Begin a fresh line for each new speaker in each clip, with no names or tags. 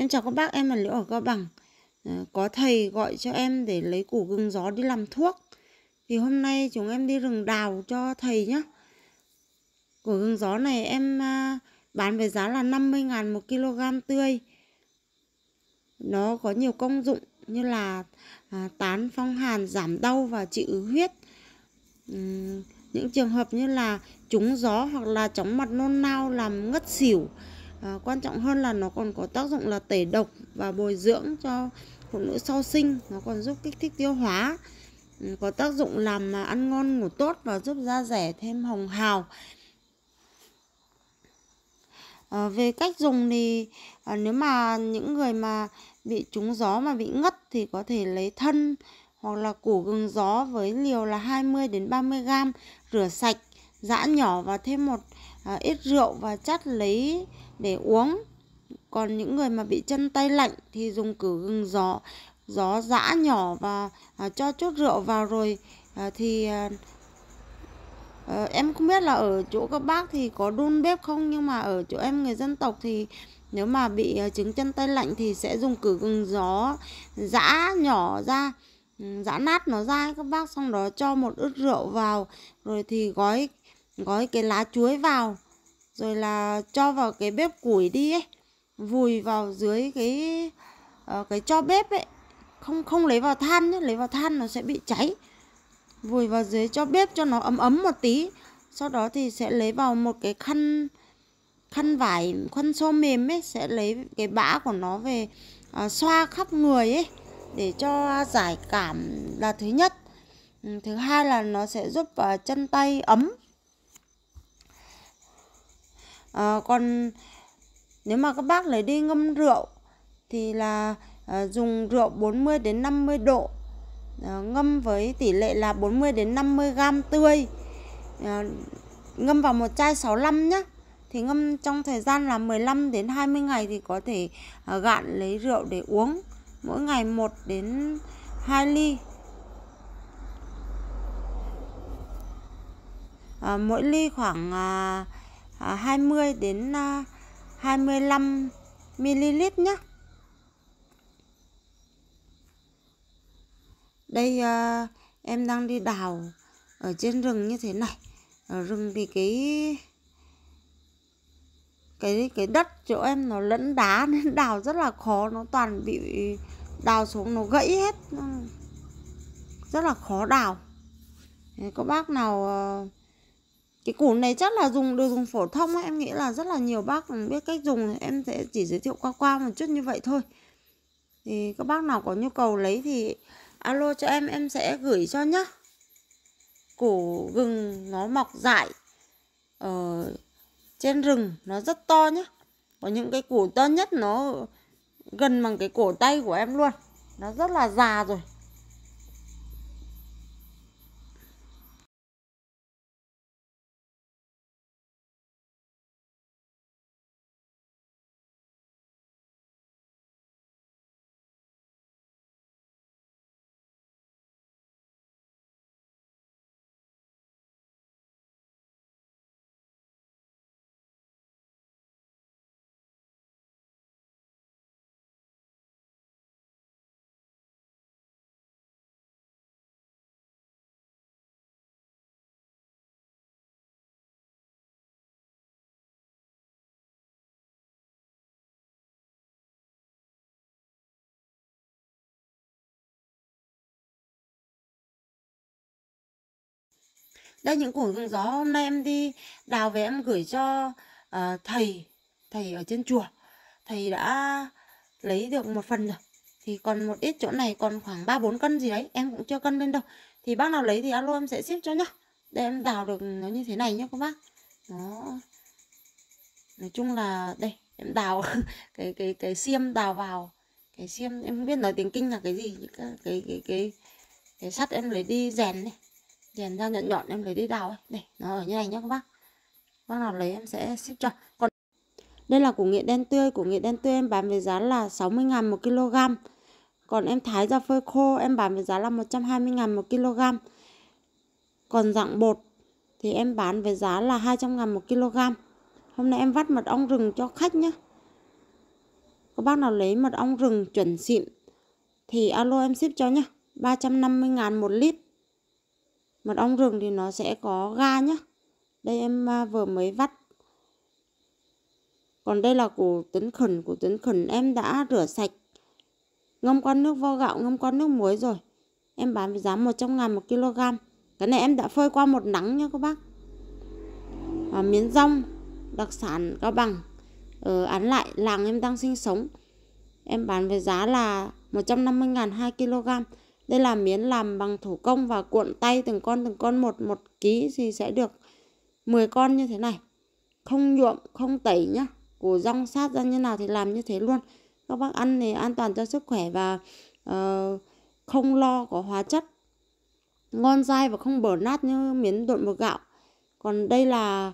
Em chào các bác, em là Liễu ở Cao Bằng ờ, Có thầy gọi cho em để lấy củ gừng gió đi làm thuốc Thì hôm nay chúng em đi rừng đào cho thầy nhá Củ gừng gió này em à, bán với giá là 50 ngàn một kg tươi Nó có nhiều công dụng như là à, tán phong hàn, giảm đau và trị ứ huyết Những trường hợp như là trúng gió hoặc là chóng mặt nôn nao làm ngất xỉu à, quan trọng hơn là nó còn có tác dụng là tẩy độc và bồi dưỡng cho phụ nữ sau sinh nó còn giúp kích thích tiêu hóa ừ, có tác dụng làm ăn ngon ngủ tốt và giúp da rẻ thêm hồng hào à, về cách dùng thì à, nếu mà những người mà bị trúng gió mà bị ngất thì có thể lấy thân hoặc là củ gừng gió với liều là 20 đến 30 gram rửa sạch giã nhỏ và thêm một à, ít rượu và chắt lấy để uống còn những người mà bị chân tay lạnh thì dùng cử gừng gió gió giã nhỏ và à, cho chút rượu vào rồi à, thì à, ờ, em không biết là ở chỗ các bác thì có đun bếp không nhưng mà ở chỗ em người dân tộc thì nếu mà bị trứng à, chân tay lạnh thì sẽ dùng cử gừng gió giã nhỏ ra ừ, giã nát nó ra các bác xong đó cho một ướt rượu vào rồi thì gói gói cái lá chuối vào rồi là cho vào cái bếp củi đi ấy vùi vào dưới cái uh, cái cho bếp ấy không không lấy vào than nhé lấy vào than nó sẽ bị cháy vùi vào dưới cho bếp cho nó ấm ấm một tí sau đó thì sẽ lấy vào một cái khăn khăn vải khăn xô mềm ấy sẽ lấy cái bã của nó về uh, xoa khắp người ấy để cho giải cảm là thứ nhất thứ hai là nó sẽ giúp uh, chân tay ấm à, còn nếu mà các bác lấy đi ngâm rượu thì là à, dùng rượu 40 đến 50 độ à, ngâm với tỷ lệ là 40 đến 50 gram tươi à, ngâm vào một chai 65 nhá thì ngâm trong thời gian là 15 đến 20 ngày thì có thể à, gạn lấy rượu để uống mỗi ngày 1 đến 2 ly à, mỗi ly khoảng à, à, 20 đến à, 25 ml nhé đây à, em đang đi đào ở trên rừng như thế này ở rừng thì cái cái cái đất chỗ em nó lẫn đá nên đào rất là khó nó toàn bị đào xuống nó gãy hết rất là khó đào các bác nào à, cái củ này chắc là dùng được dùng phổ thông ấy. em nghĩ là rất là nhiều bác biết cách dùng em sẽ chỉ giới thiệu qua qua một chút như vậy thôi thì các bác nào có nhu cầu lấy thì alo cho em em sẽ gửi cho nhá củ gừng nó mọc dại ở trên rừng nó rất to nhá có những cái củ to nhất nó gần bằng cái cổ tay của em luôn nó rất là già rồi đây những củ hương gió hôm nay em đi đào về em gửi cho uh, thầy thầy ở trên chùa thầy đã lấy được một phần rồi thì còn một ít chỗ này còn khoảng ba bốn cân gì đấy em cũng chưa cân lên đâu thì bác nào lấy thì alo em sẽ ship cho nhá để em đào được nó như thế này nhá các bác nó nói chung là đây em đào cái cái cái xiêm đào vào cái xiêm em không biết nói tiếng kinh là cái gì cái cái cái cái, cái sắt em lấy đi rèn này tiền ra nhọn nhọn em lấy đi đào ấy để nó ở như này nhé các bác bác nào lấy em sẽ ship cho còn đây là củ nghệ đen tươi củ nghệ đen tươi em bán với giá là 60 ngàn một kg còn em thái ra phơi khô em bán với giá là 120 ngàn một kg còn dạng bột thì em bán với giá là 200 ngàn một kg hôm nay em vắt mật ong rừng cho khách nhá. các bác nào lấy mật ong rừng chuẩn xịn thì alo em ship cho nhé 350 ngàn một lít mật ong rừng thì nó sẽ có ga nhá đây em à, vừa mới vắt còn đây là củ tấn khẩn củ tấn khẩn em đã rửa sạch ngâm qua nước vo gạo ngâm qua nước muối rồi em bán với giá 100 ngàn một kg cái này em đã phơi qua một nắng nhá các bác à, miến rong đặc sản cao bằng ở ờ, án lại làng em đang sinh sống em bán với giá là 150 ngàn hai kg đây là miến làm bằng thủ công và cuộn tay từng con từng con một một ký thì sẽ được 10 con như thế này không nhuộm không tẩy nhá củ rong sát ra như nào thì làm như thế luôn các bác ăn thì an toàn cho sức khỏe và uh, không lo có hóa chất ngon dai và không bở nát như miến độn bột gạo còn đây là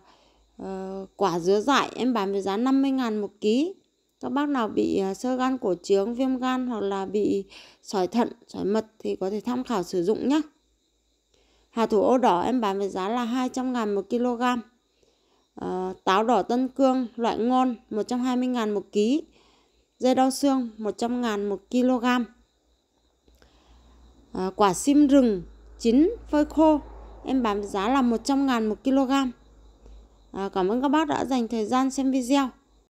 uh, quả dứa dại em bán với giá 50 ngàn một ký các bác nào bị à, sơ gan cổ trướng viêm gan hoặc là bị sỏi thận sỏi mật thì có thể tham khảo sử dụng nhé Hà thủ ô đỏ em bán với giá là 200 ngàn một kg à, táo đỏ tân cương loại ngon 120 ngàn một ký dây đau xương 100 ngàn một kg à, quả sim rừng chín phơi khô em bán với giá là 100 ngàn một kg à, cảm ơn các bác đã dành thời gian xem video